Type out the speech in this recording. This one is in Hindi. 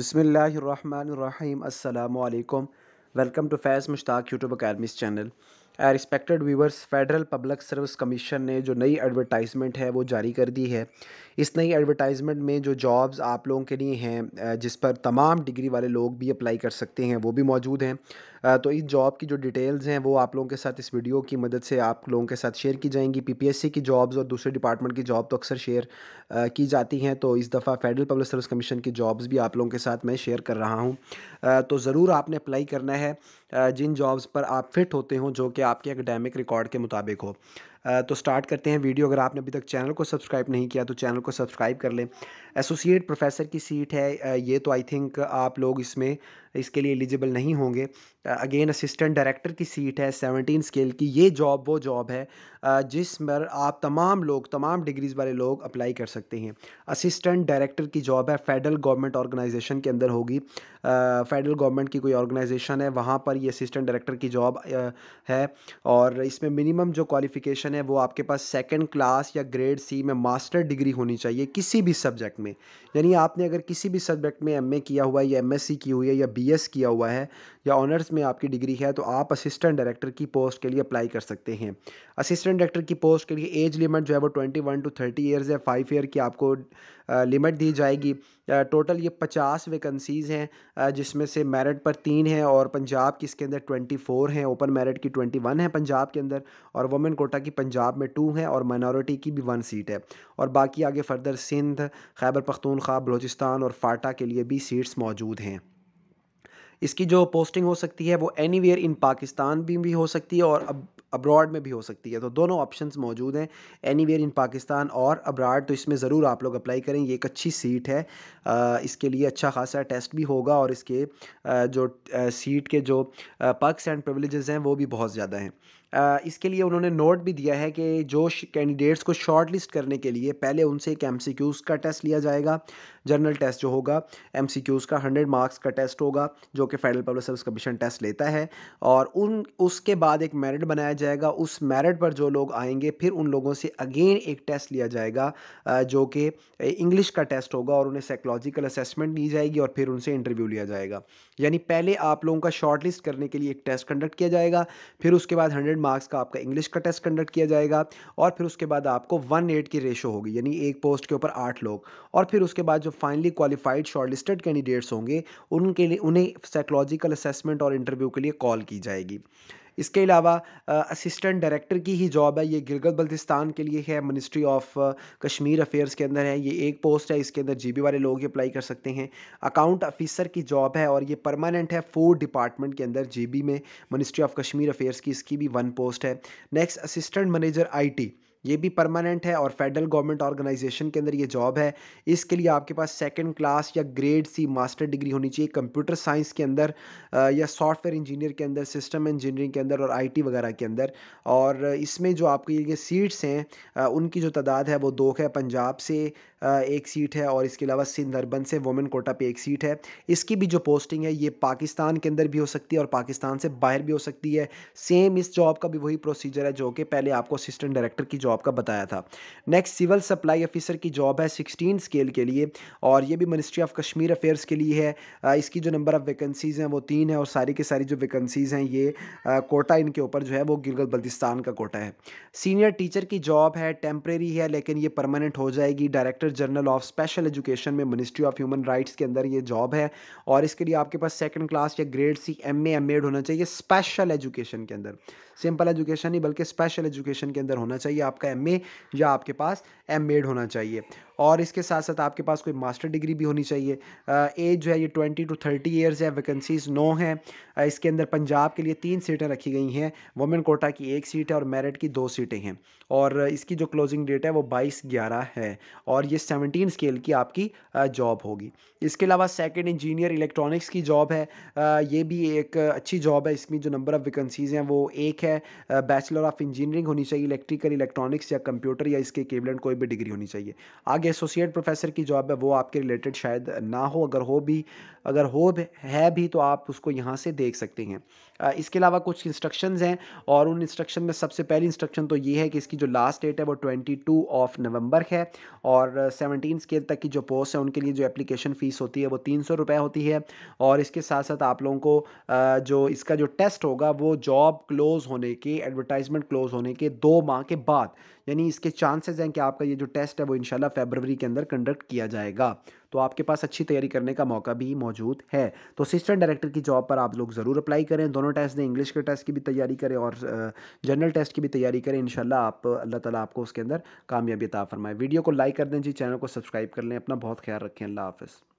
बिसमीम् अल्लाम welcome to Faiz Mushtaq YouTube academies channel hi respected viewers federal public service commission ने जो नई एडवर्टाइजमेंट है वो जारी कर दी है इस नई एडवर्टाइजमेंट में जो जॉब्स आप लोगों के लिए हैं जिस पर तमाम डिग्री वाले लोग भी अप्लाई कर सकते हैं वो भी मौजूद हैं तो इस जॉब की जो डिटेल्स हैं वो आप लोगों के साथ इस वीडियो की मदद से आप लोगों के साथ शेयर की जाएंगी पीपीएससी की जॉब्स और दूसरे डिपार्टमेंट की जॉब तो अक्सर शेयर की जाती हैं तो इस दफ़ा फेडरल पब्लिक सर्विस कमीशन की जॉब्स भी आप लोगों के साथ मैं शेयर कर रहा हूँ तो ज़रूर आपने अप्लाई करना है जिन जॉब्स पर आप फिट होते हो जो कि आपके एकेडमिक रिकॉर्ड के मुताबिक हो तो स्टार्ट करते हैं वीडियो अगर आपने अभी तक चैनल को सब्सक्राइब नहीं किया तो चैनल को सब्सक्राइब कर लें एसोसिएट प्रोफेसर की सीट है ये तो आई थिंक आप लोग इसमें इसके लिए एलिजिबल नहीं होंगे अगेन असिस्टेंट डायरेक्टर की सीट है सेवनटीन स्केल की ये जॉब वो जॉब है जिस पर आप तमाम लोग तमाम डिग्रीज़ वाले लोग अप्लाई कर सकते हैं असिस्टेंट डायरेक्टर की जॉब है फेडरल गवर्नमेंट ऑर्गेनाइजेशन के अंदर होगी फेडरल गवर्नमेंट की कोई ऑर्गेनाइजेशन है वहाँ पर ये असिस्टेंट डायरेक्टर की जॉब है और इसमें मिनिमम जो क्वालिफिकेशन है वो आपके पास सेकेंड क्लास या ग्रेड सी में मास्टर डिग्री होनी चाहिए किसी भी सब्जेक्ट में यानी आपने अगर किसी भी सब्जेक्ट में एम किया हुआ है या एम की हुई है या बी बीएस किया हुआ है या ऑनर्स में आपकी डिग्री है तो आप असिस्टेंट डायरेक्टर की पोस्ट के लिए अप्लाई कर सकते हैं असिस्टेंट डायरेक्टर की पोस्ट के लिए एज लिमिट जो है वो twenty one to thirty years है फाइव ईयर की आपको लिमिट दी जाएगी टोटल ये पचास वैकेंसीज़ हैं जिसमें से मेरिट पर तीन हैं और पंजाब की इसके अंदर ट्वेंटी फोर हैं ओपन मेरिट की ट्वेंटी वन है पंजाब के अंदर और वुमेन कोटा की पंजाब में टू हैं और माइनॉरिटी की भी वन सीट है और बाकी आगे फर्दर सिंध खैबर पख्तूनख्वा बलोचिस्तान और फाटा के लिए भी सीट्स मौजूद हैं इसकी जो पोस्टिंग हो सकती है वो एनी वेयर इन पाकिस्तान भी, भी हो सकती है और अब अब्रॉड में भी हो सकती है तो दोनों ऑप्शन मौजूद हैं एनी वेयर इन पाकिस्तान और अब्राड तो इसमें ज़रूर आप लोग अप्लाई करें ये एक अच्छी सीट है इसके लिए अच्छा खासा टेस्ट भी होगा और इसके जो सीट के जो पर्कस एंड प्रिवलेजेस हैं वो भी बहुत ज़्यादा हैं इसके लिए उन्होंने नोट भी दिया है कि जो कैंडिडेट्स को शॉर्ट लिस्ट करने के लिए पहले उनसे एक एम का टेस्ट लिया जाएगा जनरल टेस्ट जो होगा एम का हंड्रेड मार्क्स का टेस्ट होगा जो कि federal public service commission test लेता है और उन उसके बाद एक मेरिट बनाया जाएगा उस मेरिट पर जो लोग आएंगे फिर उन लोगों से अगेन एक टेस्ट लिया जाएगा जो कि इंग्लिश का टेस्ट होगा और उन्हें साइकोलॉजिकल असेसमेंट ली जाएगी और फिर उनसे इंटरव्यू लिया जाएगा यानी पहले आप लोगों का शॉर्ट लिस्ट करने के लिए एक टेस्ट कंडक्ट किया जाएगा फिर उसके बाद हंड्रेड मार्क्स का आपका इंग्लिश का टेस्ट कंडक्ट किया जाएगा और फिर उसके बाद आपको वन एट की रेशो होगी यानी एक पोस्ट के ऊपर आठ लोग और फिर उसके बाद जो फाइनली क्वालिफाइड शॉर्टलिस्टेड कैंडिडेट्स होंगे उनके लिए उन्हें साइकोलॉजिकल असेसमेंट और इंटरव्यू के लिए कॉल की जाएगी इसके अलावा असिस्टेंट डायरेक्टर की ही जॉब है ये गिलगत बल्तिस्तान के लिए है मिनिस्ट्री ऑफ कश्मीर अफेयर्स के अंदर है ये एक पोस्ट है इसके अंदर जीबी वाले लोग ही अप्लाई कर सकते हैं अकाउंट ऑफिसर की जॉब है और ये परमानेंट है फूड डिपार्टमेंट के अंदर जीबी में मिनिस्ट्री ऑफ कश्मीर अफेयर्स की इसकी भी वन पोस्ट है नेक्स्ट असिस्टेंट मैनेजर आईटी ये भी परमानेंट है और फेडरल गवर्नमेंट ऑर्गेनाइजेशन के अंदर ये जॉब है इसके लिए आपके पास सेकंड क्लास या ग्रेड सी मास्टर डिग्री होनी चाहिए कंप्यूटर साइंस के अंदर या सॉफ्टवेयर इंजीनियर के अंदर सिस्टम इंजीनियरिंग के अंदर और आईटी वगैरह के अंदर और इसमें जो आपके ये सीट्स हैं उनकी जो तादाद है वो दो है पंजाब से एक सीट है और इसके अलावा सिंधरबन से वोमेन कोटा पे एक सीट है इसकी भी जो पोस्टिंग है ये पाकिस्तान के अंदर भी हो सकती है और पाकिस्तान से बाहर भी हो सकती है सेम इस जॉब का भी वही प्रोसीजर है जो कि पहले आपको असिस्टेंट डायरेक्टर की जॉब जॉब का बताया था नेक्स्ट सिविल सप्लाई ऑफिसर की जॉब है सिक्सटीन स्केल के लिए और ये भी मिनिस्ट्री ऑफ कश्मीर अफेयर्स के लिए है इसकी जो नंबर ऑफ़ वैकेंसीज़ हैं वो तीन है और सारी की सारी जो वैकेंसीज़ हैं ये कोटा इनके ऊपर जो है वो गिलगत बल्तिस्तान का कोटा है सीनियर टीचर की जॉब है टेम्प्रेरी है लेकिन ये परमानेंट हो जाएगी director general of special education में मिनिस्ट्री ऑफ ह्यूमन राइट्स के अंदर ये जॉब है और इसके लिए आपके पास सेकंड क्लास या grade C M M Ed होना चाहिए स्पेशल एजुकेशन के अंदर सिंपल एजुकेशन नहीं बल्कि स्पेशल एजुकेशन के अंदर होना चाहिए आपका आपका एम या आपके पास एम होना चाहिए और इसके साथ साथ आपके पास कोई मास्टर डिग्री भी होनी चाहिए एज जो है ये ट्वेंटी टू थर्टी ईयर्स है वैकेंसीज़ नौ हैं इसके अंदर पंजाब के लिए तीन सीटें रखी गई हैं वुमेन कोटा की एक सीट है और मेरिट की दो सीटें हैं और इसकी जो क्लोजिंग डेट है वो बाईस ग्यारह है और ये सेवनटीन स्केल की आपकी जॉब होगी इसके अलावा सेकेंड इंजीनियर इलेक्ट्रॉनिक्स की जॉब है ये भी एक अच्छी जॉब है इसमें जो नंबर ऑफ़ वैकेंसीज़ हैं वो एक है बैचलर ऑफ इंजीनियरिंग होनी चाहिए इलेक्ट्रिकल इलेक्ट्रॉनिक्स या कंप्यूटर या इसके केबलेंट कोई भी डिग्री होनी चाहिए आगे एसोसिएट प्रोफेसर की जॉब है वो आपके रिलेटेड शायद ना हो अगर हो भी अगर हो है भी तो आप उसको यहाँ से देख सकते हैं इसके अलावा कुछ इंस्ट्रक्शंस हैं और उन इंस्ट्रक्शन में सबसे पहली इंस्ट्रक्शन तो ये है कि इसकी जो लास्ट डेट है वो ट्वेंटी टू ऑफ नवंबर है और सेवनटीन स्केल तक की जो पोस्ट है उनके लिए जो एप्लीकेशन फ़ीस होती है वो तीन सौ रुपये होती है और इसके साथ साथ आप लोगों को जो इसका जो टेस्ट होगा वो जॉब क्लोज़ होने के एडवर्टाइजमेंट क्लोज़ होने के दो माह के बाद यानी इसके चांसेस हैं कि आपका ये जो टेस्ट है वो इनशाला फेबरवरी के अंदर कंडक्ट किया जाएगा तो आपके पास अच्छी तैयारी करने का मौका भी मौजूद है तो असिस्टेंट डायरेक्टर की जॉब पर आप लोग ज़रूर अप्लाई करें दोनों टेस्ट दें इंग्लिश के टेस्ट की भी तैयारी करें और जनरल टेस्ट की भी तैयारी करें इन आप अल्लाह ताला आपको उसके अंदर कामयाबी ताफरमाएँ फरमाए वीडियो को लाइक कर दें जी चैनल को सब्सक्राइब कर लें अपना बहुत ख्याल रखें अल्लाह हाफ़